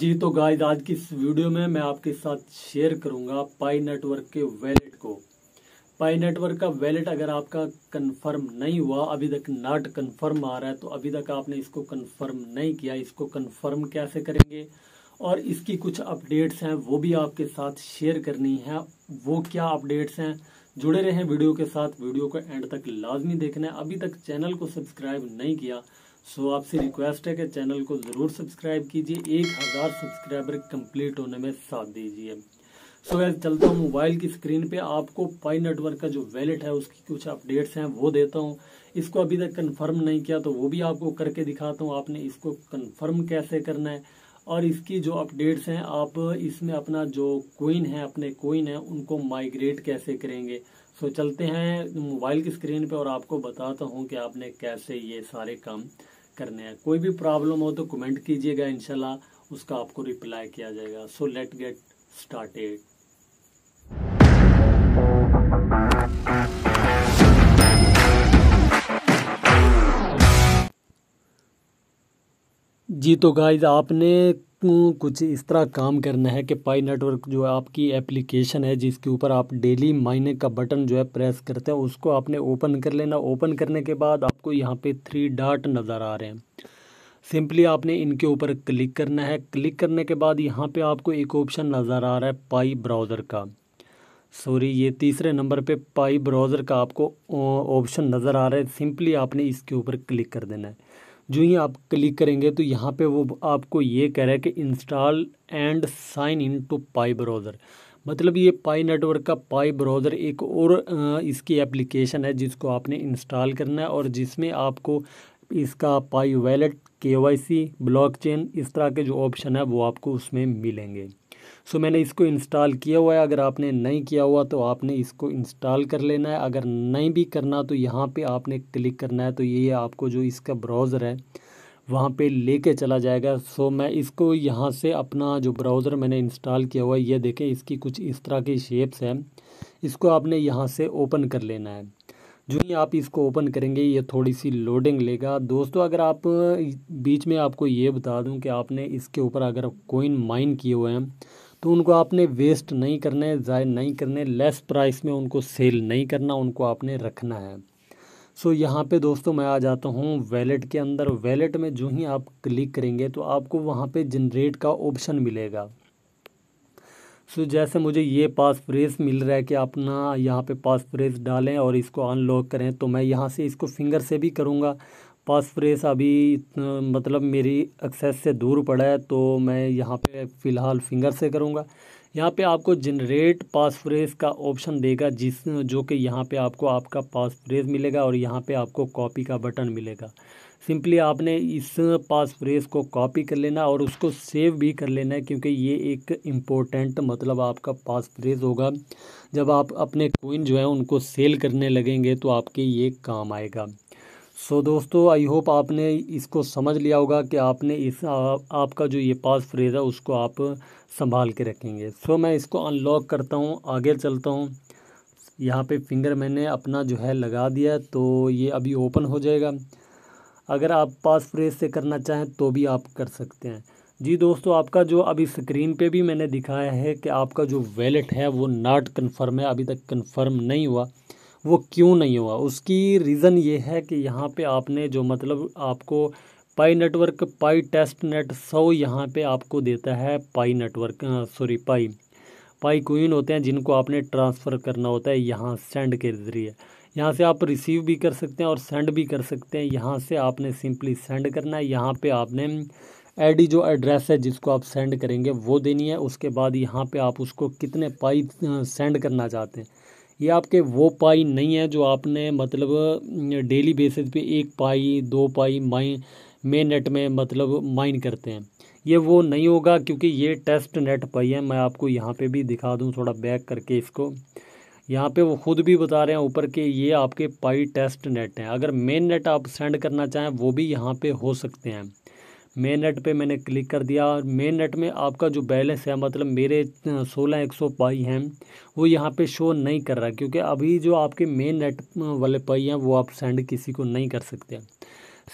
जी तो गाइस आज की इस वीडियो में मैं आपके साथ शेयर करूंगा पाई नेटवर्क के वैलेट को पाई नेटवर्क का वैलेट अगर आपका कंफर्म नहीं हुआ अभी तक नॉट कंफर्म आ रहा है तो अभी तक आपने इसको कंफर्म नहीं किया इसको कंफर्म कैसे करेंगे और इसकी कुछ अपडेट्स हैं वो भी आपके साथ शेयर करनी है वो क्या अपडेट्स हैं जुड़े रहें वीडियो के साथ वीडियो को एंड तक लाजमी देखना है अभी तक चैनल को सब्सक्राइब नहीं किया सो आपसे रिक्वेस्ट है कि चैनल को ज़रूर सब्सक्राइब कीजिए एक हज़ार सब्सक्राइबर कंप्लीट होने में साथ दीजिए सो so, चलता हूँ मोबाइल की स्क्रीन पे आपको पाई नेटवर्क का जो वैलेट है उसकी कुछ अपडेट्स हैं वो देता हूँ इसको अभी तक कंफर्म नहीं किया तो वो भी आपको करके दिखाता हूँ आपने इसको कंफर्म कैसे करना है और इसकी जो अपडेट्स हैं आप इसमें अपना जो कोइन है अपने कोइन है उनको माइग्रेट कैसे करेंगे सो so, चलते हैं मोबाइल की स्क्रीन पे और आपको बताता हूँ कि आपने कैसे ये सारे काम करने हैं कोई भी प्रॉब्लम हो तो कमेंट कीजिएगा इनशाला उसका आपको रिप्लाई किया जाएगा सो लेट गेट स्टार्टेड जी तो गाइज आपने आपको कुछ इस तरह काम करना है कि पाई नेटवर्क जो है आपकी एप्लीकेशन है जिसके ऊपर आप डेली माइनिंग का बटन जो है प्रेस करते हैं उसको आपने ओपन कर लेना ओपन करने के बाद आपको यहाँ पे थ्री डाट नज़र आ रहे हैं सिंपली आपने इनके ऊपर क्लिक करना है क्लिक करने के बाद यहाँ पे आपको एक ऑप्शन नज़र आ रहा है पाई ब्राउज़र का सॉरी ये तीसरे नंबर पे पाई ब्राउज़र का आपको ऑप्शन नज़र आ रहा है सिंपली आपने इसके ऊपर क्लिक कर देना है जो ही आप क्लिक करेंगे तो यहाँ पे वो आपको ये कह रहा है कि install and sign in to Pi browser मतलब ये पाई नेटवर्क का पाई ब्राउज़र एक और इसकी एप्लीकेशन है जिसको आपने इंस्टॉल करना है और जिसमें आपको इसका Pi wallet K Y C blockchain इस तरह के जो ऑप्शन है वो आपको उसमें मिलेंगे सो मैंने इसको इंस्टॉल किया हुआ है अगर आपने नहीं किया हुआ तो आपने इसको इंस्टॉल कर लेना है अगर नहीं भी करना तो यहाँ पे आपने क्लिक करना है तो ये आपको जो इसका ब्राउज़र है वहाँ पे लेके चला जाएगा सो मैं इसको यहाँ से अपना जो ब्राउज़र मैंने इंस्टॉल किया हुआ है ये देखें इसकी कुछ इस तरह की शेप्स हैं इसको आपने यहाँ से ओपन कर लेना है जो ही आप इसको ओपन करेंगे ये थोड़ी सी लोडिंग लेगा दोस्तों अगर आप बीच में आपको ये बता दूं कि आपने इसके ऊपर अगर कोइन माइन किए हुए हैं तो उनको आपने वेस्ट नहीं करने ज़ाय नहीं करने लेस प्राइस में उनको सेल नहीं करना उनको आपने रखना है सो so, यहाँ पे दोस्तों मैं आ जाता हूँ वैलेट के अंदर वैलेट में जो ही आप क्लिक करेंगे तो आपको वहाँ पे जनरेट का ऑप्शन मिलेगा सो so, जैसे मुझे ये पास फ्रेज मिल रहा है कि अपना यहाँ पे पास फ्रेज डालें और इसको अनलॉक करें तो मैं यहाँ से इसको फिंगर से भी करूँगा पासफ्रेस अभी मतलब मेरी एक्सेस से दूर पड़ा है तो मैं यहाँ पे फ़िलहाल फिंगर से करूँगा यहाँ पे आपको जनरेट पासफ्रेस का ऑप्शन देगा जिस जो कि यहाँ पे आपको आपका पासफ्रेस मिलेगा और यहाँ पे आपको कॉपी का बटन मिलेगा सिंपली आपने इस पासफ्रेस को कॉपी कर लेना और उसको सेव भी कर लेना है क्योंकि ये एक इम्पोर्टेंट मतलब आपका पासफ्रेस होगा जब आप अपने कोइन जो है उनको सेल करने लगेंगे तो आपके ये काम आएगा सो so, दोस्तों आई होप आपने इसको समझ लिया होगा कि आपने इस आ, आपका जो ये पास फ्रेज है उसको आप संभाल के रखेंगे सो so, मैं इसको अनलॉक करता हूँ आगे चलता हूँ यहाँ पे फिंगर मैंने अपना जो है लगा दिया तो ये अभी ओपन हो जाएगा अगर आप पास फ्रेज से करना चाहें तो भी आप कर सकते हैं जी दोस्तों आपका जो अभी स्क्रीन पर भी मैंने दिखाया है कि आपका जो वैलेट है वो नॉट कन्फर्म है अभी तक कन्फर्म नहीं हुआ वो क्यों नहीं हुआ उसकी रीज़न ये है कि यहाँ पे आपने जो मतलब आपको Pi network Pi testnet so यहाँ पे आपको देता है Pi network sorry Pi Pi coin होते हैं जिनको आपने ट्रांसफ़र करना होता है यहाँ सेंड के ज़रिए यहाँ से आप रिसीव भी कर सकते हैं और सेंड भी कर सकते हैं यहाँ से आपने सिंपली सेंड करना है यहाँ पे आपने आईडी जो एड्रेस है जिसको आप सेंड करेंगे वो देनी है उसके बाद यहाँ पे आप उसको कितने पाई सेंड करना चाहते हैं ये आपके वो पाई नहीं है जो आपने मतलब डेली बेसिस पे एक पाई दो पाई माइन मेन नेट में मतलब माइन करते हैं ये वो नहीं होगा क्योंकि ये टेस्ट नेट पाई है मैं आपको यहाँ पे भी दिखा दूँ थोड़ा बैक करके इसको यहाँ पे वो खुद भी बता रहे हैं ऊपर के ये आपके पाई टेस्ट नेट हैं अगर मेन नेट आप सेंड करना चाहें वो भी यहाँ पर हो सकते हैं मेन नेट पे मैंने क्लिक कर दिया और मेन नेट में आपका जो बैलेंस है मतलब मेरे सोलह एक सौ पाई हैं वो यहाँ पे शो नहीं कर रहा क्योंकि अभी जो आपके मेन नेट वाले पाई हैं वो आप सेंड किसी को नहीं कर सकते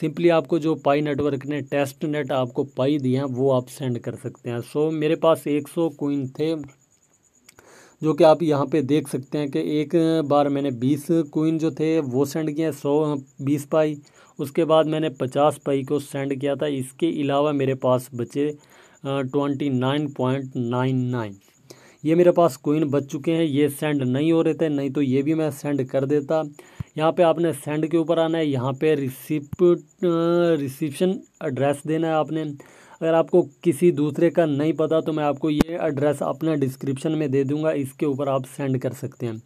सिंपली आपको जो पाई नेटवर्क ने टेस्ट नेट आपको पाई दिए हैं वो आप सेंड कर सकते हैं सो मेरे पास एक सौ थे जो कि आप यहाँ पे देख सकते हैं कि एक बार मैंने बीस कोइन जो थे वो सेंड किए सौ बीस पाई उसके बाद मैंने पचास पाई को सेंड किया था इसके अलावा मेरे पास बचे twenty nine point nine nine ये मेरे पास कोइन बच चुके हैं ये सेंड नहीं हो रहे थे नहीं तो ये भी मैं सेंड कर देता यहाँ पे आपने सेंड के ऊपर आना है यहाँ पे रिसिप्ट रिसिप्शन एड्रेस देना है आपने अगर आपको किसी दूसरे का नहीं पता तो मैं आपको ये एड्रेस अपना डिस्क्रिप्शन में दे दूँगा इसके ऊपर आप सेंड कर सकते हैं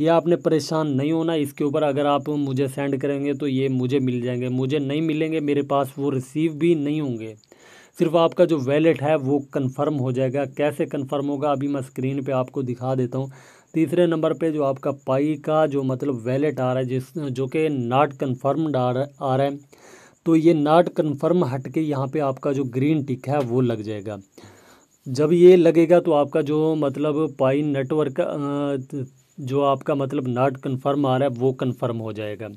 ये आपने परेशान नहीं होना इसके ऊपर अगर आप मुझे सेंड करेंगे तो ये मुझे मिल जाएंगे मुझे नहीं मिलेंगे मेरे पास वो रिसीव भी नहीं होंगे सिर्फ आपका जो वैलेट है वो कंफर्म हो जाएगा कैसे कंफर्म होगा अभी मैं स्क्रीन पे आपको दिखा देता हूँ तीसरे नंबर पे जो आपका पाई का जो मतलब वैलेट आ रहा है जिस जो कि नाट कन्फर्म्ड आ रहा आ रहा है तो ये नाट कन्फर्म हट के यहाँ पे आपका जो ग्रीन टिक है वो लग जाएगा जब ये लगेगा तो आपका जो मतलब पाई नेटवर्क जो आपका मतलब नाट कन्फर्म आ रहा है वो कन्फर्म हो जाएगा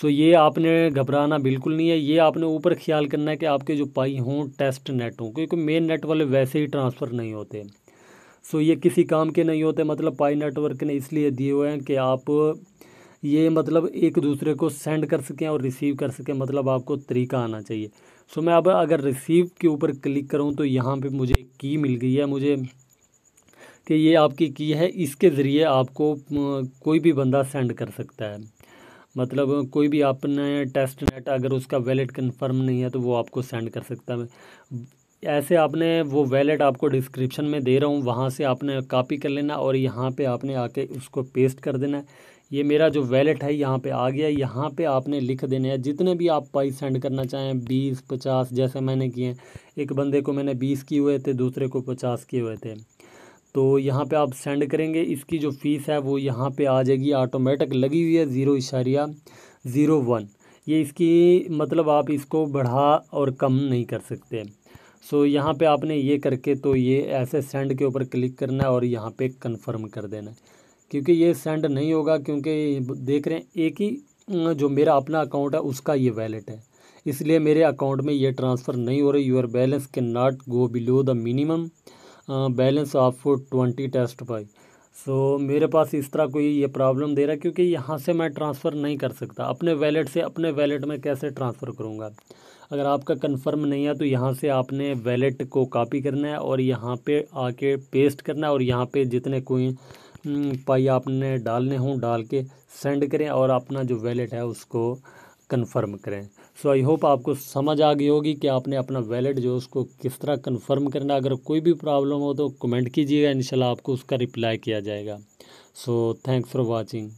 सो ये आपने घबराना बिल्कुल नहीं है ये आपने ऊपर ख्याल करना है कि आपके जो पाई हों टेस्ट नेट हों क्योंकि मेन नेट वाले वैसे ही ट्रांसफ़र नहीं होते सो ये किसी काम के नहीं होते मतलब पाई नेटवर्क ने इसलिए दिए हुए हैं कि आप ये मतलब एक दूसरे को सेंड कर सकें और रिसीव कर सकें मतलब आपको तरीका आना चाहिए सो मैं अब अगर रिसीव के ऊपर क्लिक करूँ तो यहाँ पे मुझे की मिल गई है मुझे कि ये आपकी की है इसके ज़रिए आपको कोई भी बंदा सेंड कर सकता है मतलब कोई भी आपने टेस्ट नेट अगर उसका वैलिड कंफर्म नहीं है तो वो आपको सेंड कर सकता है ऐसे आपने वो वैलेट आपको डिस्क्रिप्शन में दे रहा हूँ वहाँ से आपने कॉपी कर लेना और यहाँ पे आपने आके उसको पेस्ट कर देना है ये मेरा जो वैलेट है यहाँ पे आ गया यहाँ पे आपने लिख देने हैं जितने भी आप पाई सेंड करना चाहें बीस पचास जैसे मैंने किए हैं एक बंदे को मैंने बीस किए हुए थे दूसरे को पचास किए हुए थे तो यहाँ पर आप सेंड करेंगे इसकी जो फ़ीस है वो यहाँ पर आ जाएगी ऑटोमेटिक लगी हुई है ज़ीरो इशारिया ज़ीरो वन ये इसकी मतलब आप इसको बढ़ा और कम नहीं कर सकते सो so, यहाँ पे आपने ये करके तो ये ऐसे सेंड के ऊपर क्लिक करना है और यहाँ पे कंफर्म कर देना है क्योंकि ये सेंड नहीं होगा क्योंकि देख रहे हैं एक ही जो मेरा अपना अकाउंट है उसका ये वैलेट है इसलिए मेरे अकाउंट में ये ट्रांसफ़र नहीं हो रही your balance can not go below the minimum balance of twenty test Pi so so, मेरे पास इस तरह कोई ये प्रॉब्लम दे रहा है क्योंकि यहाँ से मैं ट्रांसफ़र नहीं कर सकता अपने वैलेट से अपने वैलेट में कैसे ट्रांसफ़र करूँगा अगर आपका कंफर्म नहीं है तो यहाँ से आपने वैलेट को कॉपी करना है और यहाँ पे आके पेस्ट करना है और यहाँ पे जितने कोई हम्म, पाई आपने डालने हों डाल के सेंड करें और अपना जो वैलेट है उसको कन्फर्म करें सो आई होप आपको समझ आ गई होगी कि आपने अपना वैलेट जो उसको किस तरह कन्फर्म करना अगर कोई भी प्रॉब्लम हो तो कमेंट कीजिएगा इंशाल्लाह आपको उसका रिप्लाई किया जाएगा सो थैंक्स फॉर वाचिंग